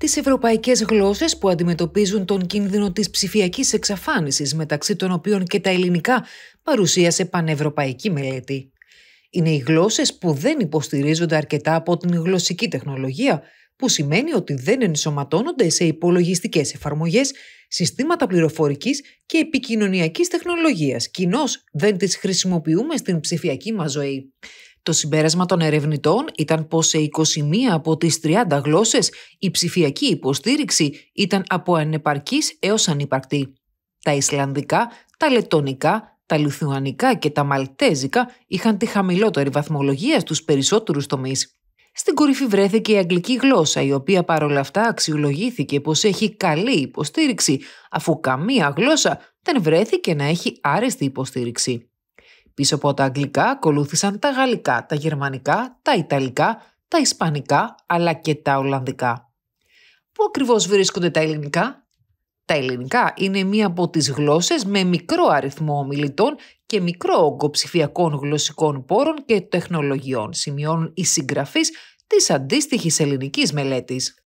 τις ευρωπαϊκές γλώσσες που αντιμετωπίζουν τον κίνδυνο της ψηφιακής εξαφάνισης, μεταξύ των οποίων και τα ελληνικά, παρουσίασε πανευρωπαϊκή μελέτη. Είναι οι γλώσσες που δεν υποστηρίζονται αρκετά από την γλωσσική τεχνολογία, που σημαίνει ότι δεν ενσωματώνονται σε υπολογιστικές εφαρμογές, συστήματα πληροφορικής και επικοινωνιακής τεχνολογίας. Κοινώς δεν τις χρησιμοποιούμε στην ψηφιακή μας ζωή. Το συμπέρασμα των ερευνητών ήταν πως σε 21 από τις 30 γλώσσες η ψηφιακή υποστήριξη ήταν από ανεπαρκής έως ανυπαρκτή. Τα Ισλανδικά, τα Λετωνικά, τα Λιθουανικά και τα Μαλτέζικα είχαν τη χαμηλότερη βαθμολογία στους περισσότερους τομείς. Στην κορυφή βρέθηκε η αγγλική γλώσσα, η οποία παρόλα αυτά αξιολογήθηκε πως έχει καλή υποστήριξη, αφού καμία γλώσσα δεν βρέθηκε να έχει άρεστη υποστήριξη. Πίσω από τα αγγλικά ακολούθησαν τα γαλλικά, τα γερμανικά, τα ιταλικά, τα ισπανικά αλλά και τα ολλανδικά. Πού ακριβώς βρίσκονται τα ελληνικά? Τα ελληνικά είναι μία από τις γλώσσες με μικρό αριθμό ομιλητών και μικρό όγκο ψηφιακών γλωσσικών πόρων και τεχνολογιών, σημειώνουν οι συγγραφείς της αντίστοιχης ελληνικής μελέτης.